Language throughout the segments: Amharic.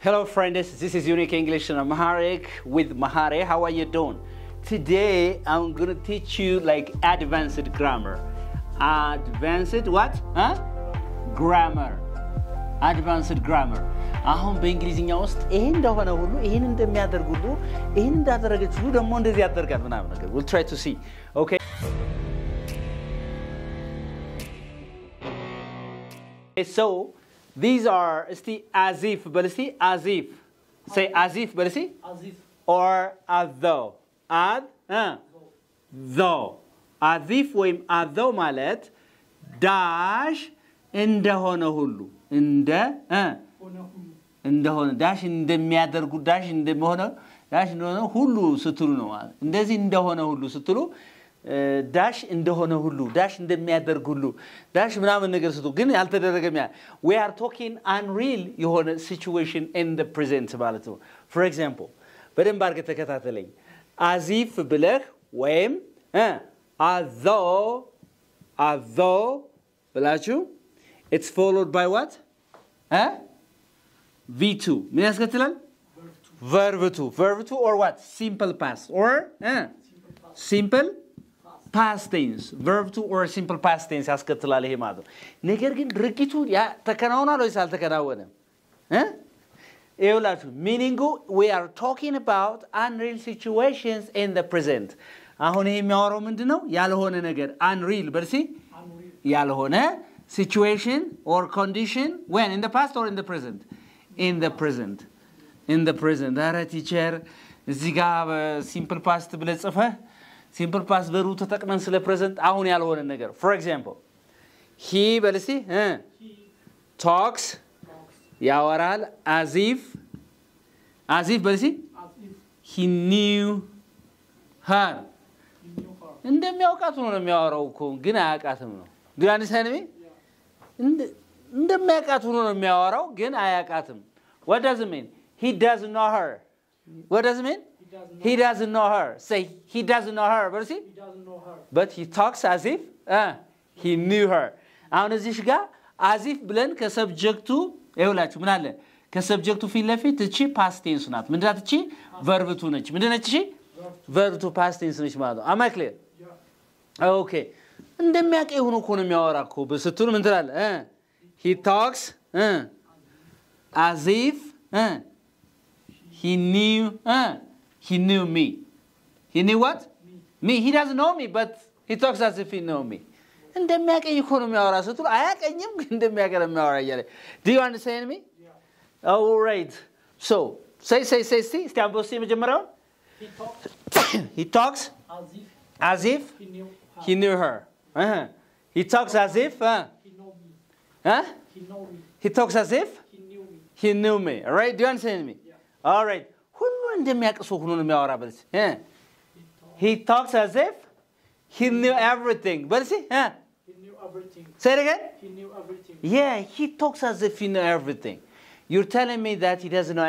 Hello friends, this is Unique English and I'm Amharic with Mahare. How are you doing? Today I'm gonna teach you like advanced grammar. Advanced what? Huh? Grammar. አድቫንስድ ግራመር አሁን በእንግሊዝኛ ውስጥ ይሄን እንደሆነ ሁሉ ይሄን እንደሚያደርግ ሁሉ ይሄን እንዳደረገች ሁሉ ደግሞ እንደዚህ ያደርጋል ምናምን ነገር ዊል ትራይ ቱ ሲ ኦኬ ሶ ዚዝ አር እስቲ አዚፍ በል እስቲ አዚፍ ሴይ አዚፍ በል እስቲ ኦር አዞ አዝ ዞ አዚፍ ወይም አዞ ማለት ዳሽ እንደሆነ ሁሉ እንደ እንደሆነ ዳሽ እንደሚያደርጉ ዳሽ እንደሆነ ዳሽ እንደሆነ ሁሉ ስትሉ ነው። እንደዚህ እንደሆነ ሁሉ ስትሉ ዳሽ እንደሆነ ሁሉ ዳሽ እንደሚያደርግ ሁሉ ዳሽ ምናምን ነገር ስጡ ግን ያልተደረገ ያ ዊ አር ቶኪንግ አንሪል የሆነ ሲቹዌሽን ን ፕሬዘንት ማለት ነው ፎር ኤግዛምፕል በደንብ አርገ ተከታተለኝ አዚፍ ብለህ ወይም አዞ አዞ ብላችሁ ኢትስ ፎሎድ ባይ ዋት ቪቱ ምን ያስከትላል ቨርብቱ ቨርብቱ ኦር ዋት ሲምፕል ፓስ ኦር ሲምፕል past tense verb to or simple past tense ያስከትላል ይሄ ማለት ነው። ነገር ግን ድርጊቱ ተከናውኗል ወይስ አልተከናወነም? ይኸውላችሁ ሚኒንጉ ዊ አር ቶኪንግ አባውት አንሪል ሲቹዌሽንስ ኢን ዘ ፕሬዘንት። አሁን ይሄ የሚያወራው ምንድን ነው? ያልሆነ ነገር አንሪል በርሲ ያልሆነ ሲቹዌሽን ኦር ኮንዲሽን ወን ኢን ፓስት ኦር ኢን ፕሬዘንት ኢን ፕሬዘንት ኢን ፕሬዘንት። ኧረ ቲቸር እዚህ ጋር ሲምፕል ፓስት ብለህ ጽፈህ ሲምፕል ፓስ በሩ ተጠቅመን ስለ ፕሬዘንት አሁን ያልሆነ ነገር ፎር ኤግዛምፕል ሂ በልሲ ቶክስ ያወራል አዚፍ አዚፍ በልሲ ሂ ኒው ሃር እንደሚያውቃት ነው የሚያወራው እኮ ግን አያውቃትም ነው ዱያን ሰንሜ እንደሚያውቃት ሆኖ ነው የሚያወራው ግን አያውቃትም ወደዝ ሜን ሂ ዳዝ ኖ ሀር ወደዝ ሜን doesn't he doesn't know her. Say, he doesn't know her. What is he? He doesn't know her. But he talks as if uh, he knew her. አሁን እዚሽ ጋር አዚፍ ብለን ከሰብጀክቱ ይውላችሁ ምን አለ ከሰብጀክቱ ፊት ለፊት እቺ ፓስቴንስ ናት። ምንድናት እቺ? ቨርብቱ ነች። ምንድነች እሺ? ቨርብቱ ፓስቴንስ ነች ማለት ነው። አማይ ክሊር ኦኬ። እንደሚያውቅ የሆነ እኮ ነው የሚያወራ እኮ ስትሉ ምን ትላለ? ሂ ታክስ አዚፍ ሂ ኒው he knew me. He knew what? Me. me. He doesn't know me, but he talks as if he know me. እንደሚያቀኝ እኮ ነው የሚያወራ ስትሉ አያቀኝም እንደሚያቀ ነው የሚያወራ እያለ ዱ ዩ አንደርስታንድ ሚ ኦራይት ሶ ሰይ ሰይ ሰይ እስቲ እስቲ አንብበው እስቲ የመጀመሪያውን ሂ ቶክስ አዝ ኢፍ ሂ ኒው ሄር ሂ ቶክስ አዝ ኢፍ ሂ ቶክስ አዝ ኢፍ ሂ ኒው ሚ ኦራይት ዱ ዩ አንደርስታንድ ሚ ኦራይት እንደሚያውቅ ሰው ሆኖ ነው የሚያወራ በልሲ he talks as if he knew everything በልሲ say it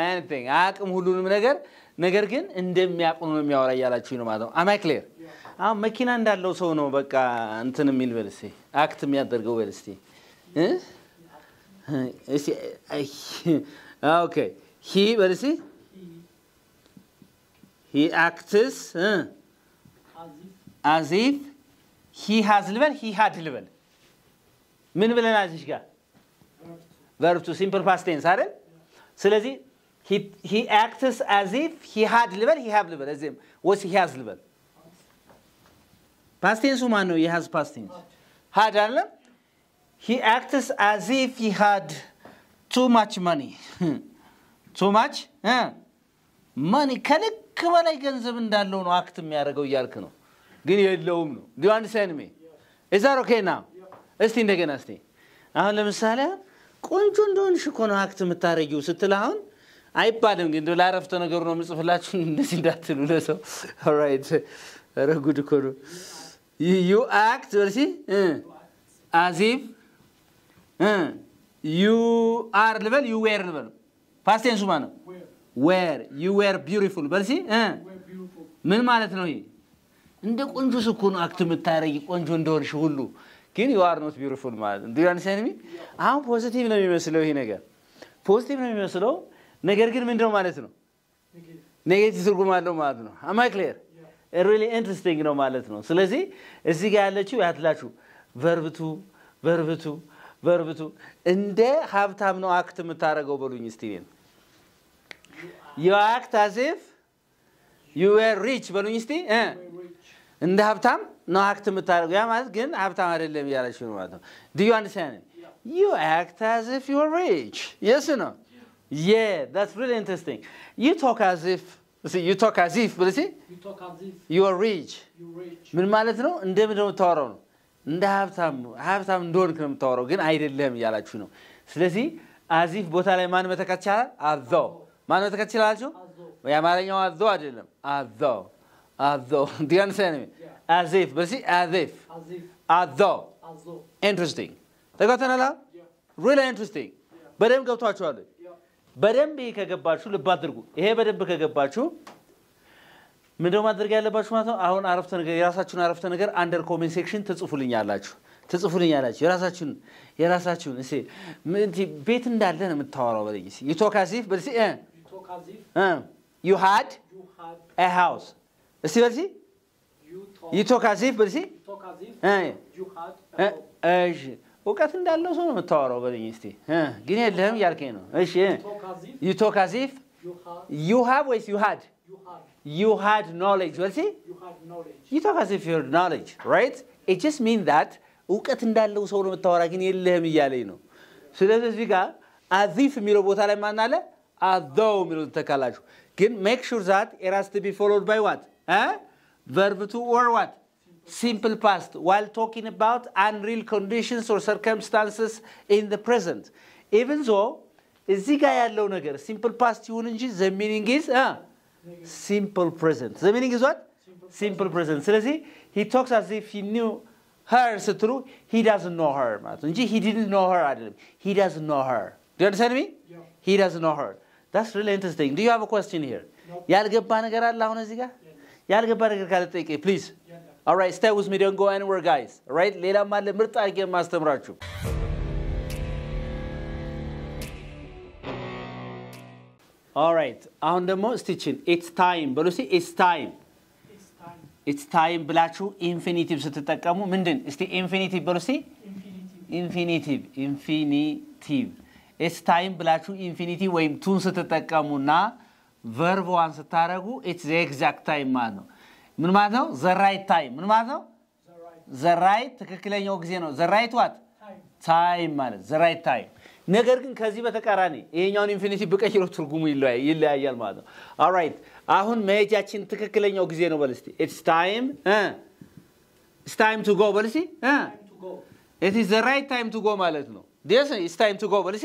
አያውቅም ሁሉንም ነገር ነገር ግን እንደሚያውቅ ነው የሚያወራ እያላችሁ ነው ማለት ነው አማይ ክሊር አሁን መኪና እንዳለው ሰው ነው በቃ እንትን የሚል በል አክት የሚያደርገው በል ኦኬ ሂ በል He acts as, if. he has level, he had level. Min Verb to simple past tense, are So let He, he acts as if he had level, he have level. As if, what's he has level? Past tense, umano, he has past tense. Had, he acts as if he had too much money. too much? Yeah. Money, can it? ከልክ በላይ ገንዘብ እንዳለው ነው አክት የሚያደርገው እያልክ ነው፣ ግን የለውም ነው። ዲዋን አንደርስታንድ ሚ ኢዝ እስቲ እንደገና እስቲ አሁን ለምሳሌ ቆንጆ እንደሆን እኮ ነው አክት የምታደረጊው ስትል አሁን አይባልም ግን ላረፍተ ነገሩ ነው ምጽፍላችሁ እንደዚህ እንዳትሉ ለሰው ኦራይት። ኧረ ጉድ ዩ አክት በርሲ አዚብ ዩ አር ልበል ዩ ዌር ልበል ፓስቴንሱ ነው ዌር ዩ ዌር ቢዩቲፉል በልሲ ምን ማለት ነው? ይሄ እንደ ቆንጆ እኮ ነው አክት የምታደርጊ ቆንጆ እንደሆንሽ ሁሉ ግን ዩ አር ኖት ቢዩቲፉል ማለት ነው። ዱያን ሰንሚ አሁን ፖዚቲቭ ነው የሚመስለው ይሄ ነገር ፖዚቲቭ ነው የሚመስለው ነገር ግን ምንድነው ማለት ነው? ኔጌቲቭ ትርጉም አለው ማለት ነው። አማይ ክሊር ሪሊ ኢንትረስቲንግ ነው ማለት ነው። ስለዚህ እዚ ጋር ያለችው ያትላችሁ ቨርብቱ ቨርብቱ ቨርብቱ እንደ ሀብታም ነው አክት የምታደርገው በሉኝ እስቲ you act as if you were rich በሉኝ እስቲ እንደ ሀብታም ነው አክት የምታደርገው። ያ ማለት ግን ሀብታም አይደለም እያለች ነው ማለት ነው። do you understand you act as if you are rich yes or no yeah that's really interesting you talk as if See, you talk as if, you are rich. ምን ማለት ነው? እንደምን ነው የምታወራው ነው እንደ ሀብታም ሀብታም እንደሆንክ ነው የምታወራው፣ ግን አይደለም እያላችሁ ነው። ስለዚህ አዚፍ ቦታ ላይ ማን መተካት ይቻላል? አዛው ማን ነው ትክክል አላችሁ? የአማርኛው አዞ አይደለም። አዞ አዞ ዲያንሰን አዚፍ በሲ አዚፍ አዞ ኢንትረስቲንግ ተጋተናላ ሪሊ ኢንትረስቲንግ በደንብ ገብቷችኋል። በደንብ ይሄ ከገባችሁ ልብ አድርጉ። ይሄ በደንብ ከገባችሁ ምንድነው ማድረግ ያለባችሁ ማለት ነው። አሁን አረፍተ ነገር የራሳችሁን አረፍተ ነገር አንደር ኮሜንት ሴክሽን ትጽፉልኛላችሁ ትጽፉልኛላችሁ የራሳችሁን የራሳችሁን ቤት እንዳለ ነው የምታወራው በለኝ ዩቶካሲፍ በ ዩ ሃድ ኤ ሃውስ። እስቲ በልሲ ዩ በልሲ። እውቀት እንዳለው ሰው ነው የምታወራው በልኝ እስቲ። ግን የለህም እያልከኝ ነው። እሺ ዩ ቶክ ወይስ ዩ ሃድ? ዩ ሃድ ኖሌጅ በልሲ። ዩ ዩ ኖሌጅ ራይት። ኢት ሚን ዛት እውቀት እንዳለው ሰው ነው የምታወራ፣ ግን የለህም እያለኝ ነው። ስለዚህ እዚህ ጋር አዚፍ የሚለው ቦታ ላይ ማናለ? አለ? الدوم التكالاجو Again, make sure that it has to be followed by what? Eh? Verb to or what? Simple past while talking about unreal conditions or circumstances in the present. Even though እዚህ ጋር ያለው ነገር ሲምፕል ፓስት ይሁን እንጂ ዘ ሚኒንግ ኢዝ ሲምፕል ፕሬዘንት ዘ ሚኒንግ ኢዝ ዋት ሲምፕል ፕሬዘንት ስለዚህ ሂ ቶክስ አዝ ኢፍ ሂ ኒው ሄር ስትሉ ሂ ዳዝ ኖ ሄር ማለት እንጂ ሂ ዲድንት ኖ ሄር አይደለም ሂ ዳዝ ኖ ሄር ዱ አንደርስታንድ ሚ ሂ ዳዝ ኖ ሄር ዳስ ሪሊ ኢንተረስቲንግ ዱ ዩ ሃቭ ኮስቲን ሂር ያልገባ ነገር አለ አሁን እዚህ ጋር ያልገባ ነገር ካለ ጠይቄ ፕሊዝ ኦልራይት ስታይ ዊዝ ሚ ዶንት ጎ ኤኒዌር ጋይስ ራይት ሌላም አለ ምርጥ አድርጌ የማስተምራችሁ ኦራይት አሁን ደግሞ ስቲችን ኢትስ ታይም በሉ እስቲ ኢትስ ታይም ኢትስ ታይም ብላችሁ ኢንፊኒቲቭ ስትጠቀሙ ምንድን እስቲ ኢንፊኒቲቭ በሉ እስቲ ኢንፊኒቲቭ ኢንፊኒቲቭ ኢትስ ታይም ብላችሁ ኢንፊኒቲ ወይም ቱን ስትጠቀሙና ቨርቧን ስታደረጉ ኢትስ ዘ ኤግዛክት ታይም ማለት ነው። ምን ማለት ነው? ዘራይት ታይም ምን ማለት ነው? ዘራይት ትክክለኛው ጊዜ ነው። ዘራይት ዋት ታይም ማለት ዘራይት ታይም። ነገር ግን ከዚህ በተቃራኒ ይሄኛውን ኢንፊኒቲ ብቀይሮ ትርጉሙ ይለያያል ማለት ነው። አራይት አሁን መሄጃችን ትክክለኛው ጊዜ ነው በልስቲ ኢትስ ታይም ኢትስ ታይም ቱ ጎ በል ኢትስ ዘራይት ታይም ቱ ጎ ማለት ነው። ኢትስ ታይም ቱ ጎ በል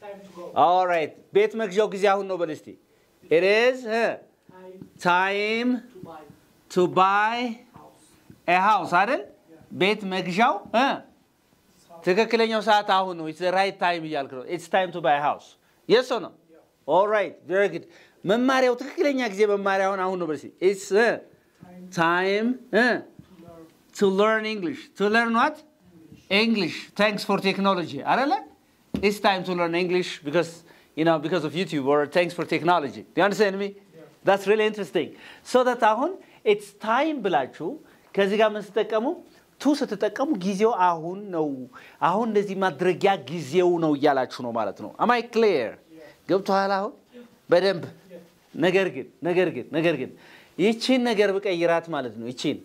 time to go. All right. Bet መግዣው is አሁን ነው በል It is huh? time to buy a house አይደል? ቤት መግዣው ትክክለኛው ሰዓት አሁን ነው። It's the right time እያልክ ነው። It's time to buy a house. Yes or no? All right. Very good. መማሪያው ትክክለኛ ጊዜ መማሪያውን አሁን ነው በል እስቲ። It's uh, time uh, to learn English. To learn what? English. Thanks for technology. Are አይደለ? It's time to learn English because, you know, because of YouTube or thanks for technology. Do you understand me? Yeah. That's really interesting. So that አሁን it's time ብላችሁ ከዚህ ጋር ስትጠቀሙ ቱ ስትጠቀሙ ጊዜው አሁን ነው፣ አሁን እንደዚህ ማድረጊያ ጊዜው ነው እያላችሁ ነው ማለት ነው። አማይ ክሊር ገብቶሃል? አሁን በደንብ ነገር ግን ነገር ግን ነገር ግን ይቺን ነገር ብቀይራት ማለት ነው ይቺን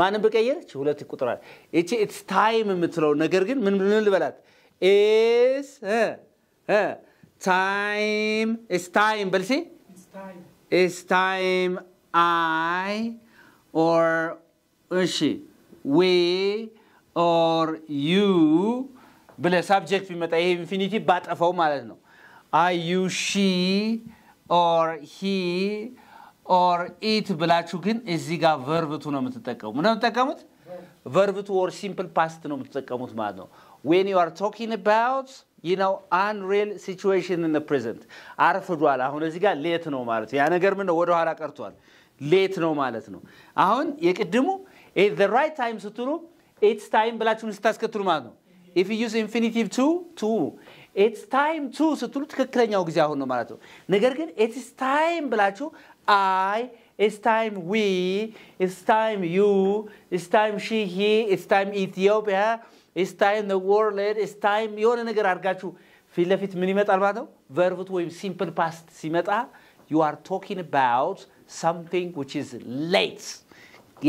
ማንም ብቀየረች ሁለት ቁጥራል ይቺ ኢትስ ታይም የምትለው ነገር ግን ምን ልበላት ኢስ ታይም ኢስ ታይም በልሲ ኢስ ታይም አይ ኦር እሺ ዊ ኦር ዩ ብለ ሳብጀክት ቢመጣ ይሄ ኢንፊኒቲ ባጠፈው ማለት ነው። አይ ዩ ሺ ኦር ሂ ኦር ኢት ብላችሁ ግን እዚህ ጋር ቨርብቱ ነው የምትጠቀሙ። ምንድነው የምትጠቀሙት? ቨርብ ቱ ኦር ሲምፕል ፓስት ነው የምትጠቀሙት ማለት ነው። ዌን ዩ አር ቶኪንግ አባውት ይህ ነው አንሪል ሲቹዌሽን ኢን ፕሬዘንት አርፍዷል። አሁን እዚህ ጋር ሌት ነው ማለት ነው። ያ ነገር ምን ነው ወደኋላ ቀርቷል። ሌት ነው ማለት ነው። አሁን የቅድሙ ዘ ራይት ታይም ስትሉ ኢትስ ታይም ብላችሁን ስታስከትሉ ማለት ነው። ኢፍ ዩስ ኢንፊኒቲቭ ቱ ቱ ኢትስ ታይም ቱ ስትሉ ትክክለኛው ጊዜ አሁን ነው ማለት ነው። ነገር ግን ኢትስ ታይም ብላችሁ አይ It's time we, it's time you, it's time she, he, it's time ኢትዮጵያ it's time the world, it's time የሆነ ነገር አድርጋችሁ ፊት ለፊት ምን ይመጣል ማለት ነው? ቨርብቱ ወይም ሲምፕል ፓስት ሲመጣ ዩ አር ቶኪንግ አባውት ሳምቲንግ ዊች ኢዝ ሌት።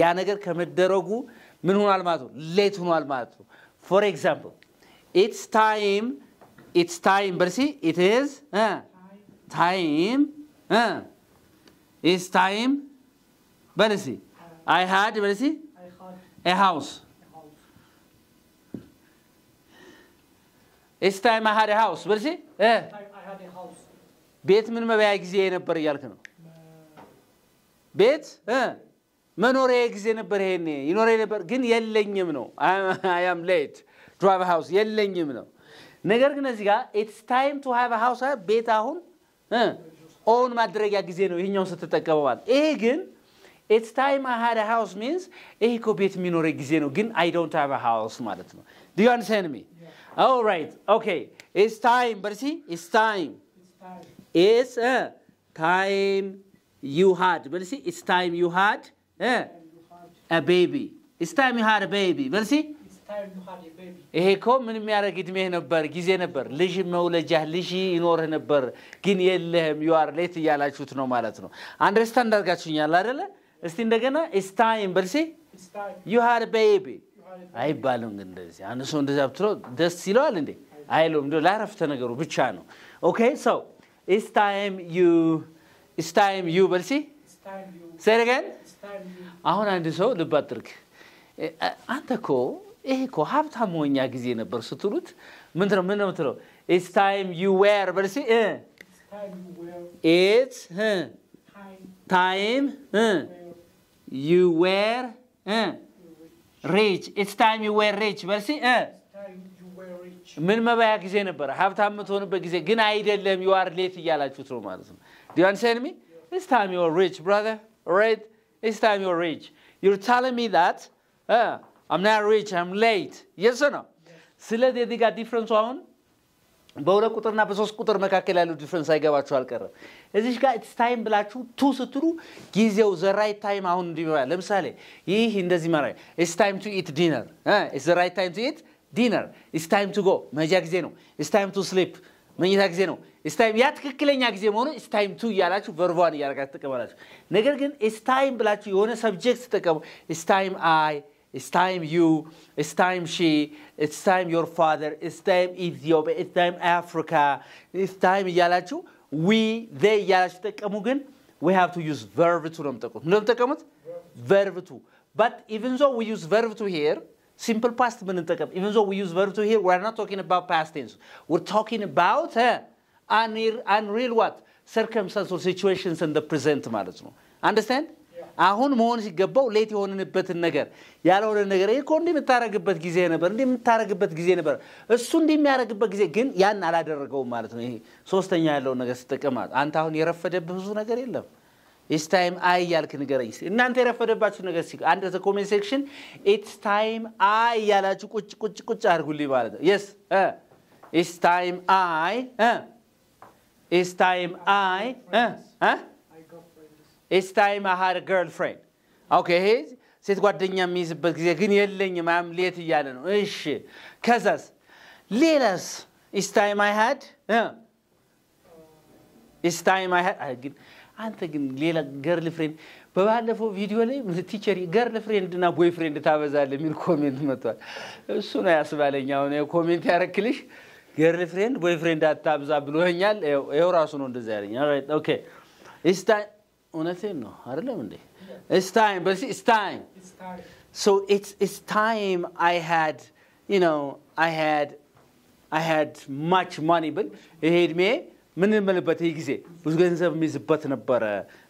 ያ ነገር ከመደረጉ ምን ሆኗል ማለት ነው? ሌት ሆኗል ማለት ነው። ፎር ኤግዛምፕል ኢትስ ታይም ኢትስ ታይም በርሲ ኢት ኢዝ ታይም It's time. Where is he? I had, where is he? A house. It's time I had a house. is eh. ቤት ምን መበያ ጊዜ ነበር እያልክ ነው? ቤት መኖሪያ ጊዜ ነበር። ይሄኔ ይኖረ ነበር ግን የለኝም ነው። አያም ሌት ድራይቭ ሃውስ የለኝም ነው። ነገር ግን እዚህ ጋር ኢትስ ታይም ቱ ሃቭ ሃውስ ቤት አሁን ኦን ማድረጊያ ጊዜ ነው ይሄኛውን ስትጠቀመዋል። ይሄ ግን ኢትስ ታይም አይ ሃድ ሃውስ ሚንስ ይሄ ኮ ቤት የሚኖረ ጊዜ ነው፣ ግን አይ ዶንት ሃቭ ሃውስ ማለት ነው። ዱ ዩ አንደርስታንድ ሚ? ኦልራይት ኦኬ። ኢትስ ታይም በርሲ ኢትስ ታይም ኢትስ ታይም ዩ ሃድ በርሲ ኢትስ ታይም ዩ ሃድ አ ቤቢ ኢትስ ታይም ዩ ሃድ አ ቤቢ በርሲ ይሄ እኮ ምን የሚያደርግ እድሜህ ነበር፣ ጊዜ ነበር፣ ልጅ መውለጃ ልጅ ይኖርህ ነበር፣ ግን የለህም። ዩአር ሌት እያላችሁት ነው ማለት ነው። አንደርስታንድ እንዳርጋችሁኛል አደለ እስቲ እንደገና ስታይም በልሴ ዩሃር ቤቢ አይባልም። ግን እንደዚህ አንድ ሰው እንደዚ ብትሎ ደስ ይለዋል እንዴ? አይለም እ ላረፍተ ነገሩ ብቻ ነው። ኦኬ ሰው ስታይም ዩ ስታይም ዩ በልሲ ሴደገን አሁን አንድ ሰው ልብ አድርግ አንተ ኮ ይሄ እኮ ሀብታ ሆኛ ጊዜ ነበር ስትሉት ምንድ ነው ምን ነው ምትለው? ኢትስ ታይም ዩ ዌር በልሲ ኢትስ ታይም ዩ ዌር ሪች ኢትስ ታይም ዩ ዌር ሪች በልሲ ምን መባያ ጊዜ ነበረ? ሀብታ የምትሆንበት ጊዜ ግን አይደለም። ዩ አር ሌት እያላችሁት ነው ማለት ነው። ዱ ዩ ሚ? ኢትስ ታይም ዩ አር ሪች ብራዘር ኦልራይት ኢትስ ታይም ዩ አር ሪች ዩር ታለሚ ሚ ዛት አም ናት ሪች አም ሌት የስ ነው። ስለዚህ እዚህ ጋር ዲፍረንሱ አሁን በሁለት ቁጥርና በሶስት ቁጥር መካከል ያለው ዲፍረንስ አይገባችሁ አልቀረም። እዚህ ጋር ኢትስ ታይም ብላችሁ ቱ ስትሉ ጊዜው ዘ ታይም አሁን እንዲመራ ለምሳሌ ይህ እንደዚህ መራ ኢትስ ታይም ቱ ኢት ዲነር ኢትስ ዘ ታይም ቱ ኢት ዲነር ኢትስ ታይም ቱ ጎ መጃ ጊዜ ነው። ኢትስ ታይም ቱ ስሊፕ መኝታ ጊዜ ነው። ኢትስ ታይም ያ ትክክለኛ ጊዜ መሆኑ ኢትስ ቱ እያላችሁ ቨርቧን እያደረጋችሁ ትጠቀማላችሁ። ነገር ግን ኢትስ ብላችሁ የሆነ ሰብጀክት ትጠቀሙ ኢትስ አይ It's time you, it's time she, it's time your father, it's time Ethiopia, it's time Africa, it's time እያላችሁ We they እያላችሁ ተጠቀሙ። ግን we have to use verb to ነው የምጠቀሙት። ምንድን ነው የምጠቀሙት? verb to. But even though we use verb to here, simple past ብንጠቀም even though we use verb to here, we are not talking about past tense. We're talking about eh, unreal, unreal what? circumstances or situations in the present ማለት understand? አሁን መሆን ሲገባው ሌት የሆንንበትን ነገር ያልሆነ ነገር እኮ እንዲህ የምታረግበት ጊዜ ነበር፣ እንዲህ የምታረግበት ጊዜ ነበር። እሱ እንዲህ የሚያረግበት ጊዜ ግን ያን አላደረገውም ማለት ነው። ይሄ ሶስተኛ ያለውን ነገር ስትጠቀም አንተ አሁን የረፈደብህ ብዙ ነገር የለም። ኢትስ ታይም አይ እያልክ ንገረኝ። እናንተ የረፈደባችሁ ነገር ሲ አንድ ኮሜንት ሴክሽን ኢትስ ታይም አይ እያላችሁ ቁጭ ቁጭ ቁጭ አድርጉልኝ ማለት ነው። የስ ኢትስ ታይም አይ ኢትስ ታይም አይ ኢትስ ታይም አይ ሃድ ገርልፍሬንድ። ኦኬ ይሄ ሴት ጓደኛ የሚይዝበት ጊዜ ግን የለኝም አም ሌት እያለ ነው። እሺ ከዛስ ሌላስ? ኢትስ ታይም አይ ሃድ ኢትስ ታይም አይ ሃድ ግን አንተ ግን ሌላ ገርል ፍሬንድ በባለፈው ቪዲዮ ላይ ቲቸር ገርል ፍሬንድ እና ቦይ ፍሬንድ ታበዛለ የሚል ኮሜንት መጥቷል። እሱ ነው ያስባለኝ። አሁን ኮሜንት ያረክልሽ ገርል ፍሬንድ ቦይ ፍሬንድ አታብዛ ብሎኛል። ው ራሱ ነው እንደዚ ያለኝ። ኦኬ ኢትስ ታይም እውነቴን ነው አይደለም እንዴ ስታይም በሲ ስታይም ሶ ኢትስ ታይም አይ ሃድ ዩ ኖው አይ ሃድ አይ ሃድ ማች ማኒ ብል ይሄ እድሜ ምን እንበልበት ይህ ጊዜ ብዙ ገንዘብ የሚይዝበት ነበረ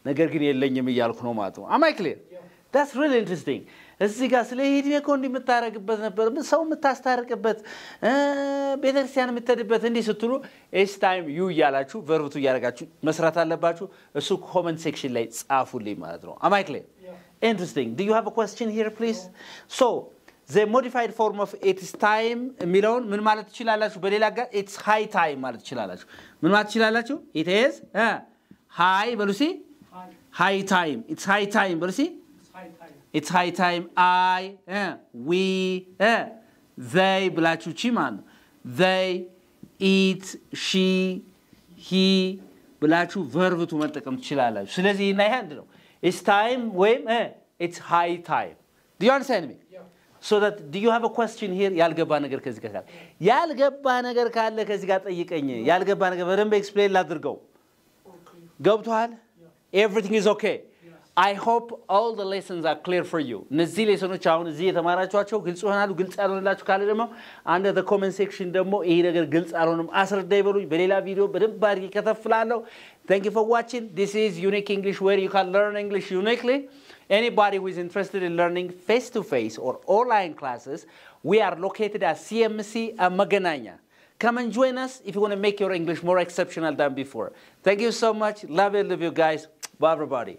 ነገር ግን የለኝም እያልኩ ነው ማለት ነው አማይ ክሊር ስ ሪል ኢንትረስቲንግ እዚህ ጋር ስለ ሄድሜ ኮ እንዲ የምታረግበት ነበር፣ ሰው የምታስታርቅበት ቤተክርስቲያን የምትሄድበት እንዲህ ስትሉ ኤስ ታይም ዩ እያላችሁ ቨርብቱ እያደረጋችሁ መስራት አለባችሁ። እሱ ኮመንት ሴክሽን ላይ ጻፉልኝ ማለት ነው። አማይክ ላይ ኢንትረስቲንግ ዱ ዩ ሃቭ ኮስችን ሂር ፕሊዝ ሶ ዘ ሞዲፋይድ ፎርም ኦፍ ኢትስ ታይም የሚለውን ምን ማለት ትችላላችሁ? በሌላ ጋር ኢትስ ሃይ ታይም ማለት ትችላላችሁ። ምን ማለት ትችላላችሁ? ኢትስ ሃይ በሉሲ ሃይ ታይም ኢትስ ሃይ ታይም በሉሲ ኢትስ ሃይ ታይም አይ ዊ ዘይ ብላችሁ ቺ ማለት ነው። ኢት ሺ ሂ ብላችሁ ቨርብቱ መጠቀም ትችላላችሁ። ስለዚህ እና ይሄ አንድ ነው። ኢትስ ታይም ወይም ኢትስ ሃይ ታይም ዱ ዩ አንደርስታንድ ሚ ሶ ዳት ዱ ዩ ሃቭ አ ኳስችን ሂር። ያልገባ ነገር ከዚህ ጋር ካለ ያልገባ ነገር ካለ ከዚህ ጋር ጠይቀኝ። ያልገባ ነገር በደንብ ኤክስፕሌን ላድርገው። ገብቶሃል? ኤቭሪቲንግ ኢዝ ኦኬ አይ ሆፕ ኦል ዘ ሌሰንስ አር ክሊር ፎር ዩ። እነዚህ ሌሰኖች አሁን እዚህ የተማራችኋቸው ግልጽ ይሆናሉ። ግልጽ ያልሆንላችሁ ካለ ደግሞ አንደ ዘ ኮመንት ሴክሽን ደግሞ ይሄ ነገር ግልጽ አልሆንም አስረዳ ይበሉኝ። በሌላ ቪዲዮ በደንብ አድርጌ ከተፍላለሁ። Thank you for watching. This is Unique English where you can learn English uniquely. Anybody who is interested in learning face-to-face or online classes, we are located at CMC and uh, Magananya. Come and join us if you want to make your English more exceptional than before. Thank you so much. Love you, love you guys. Bye, everybody.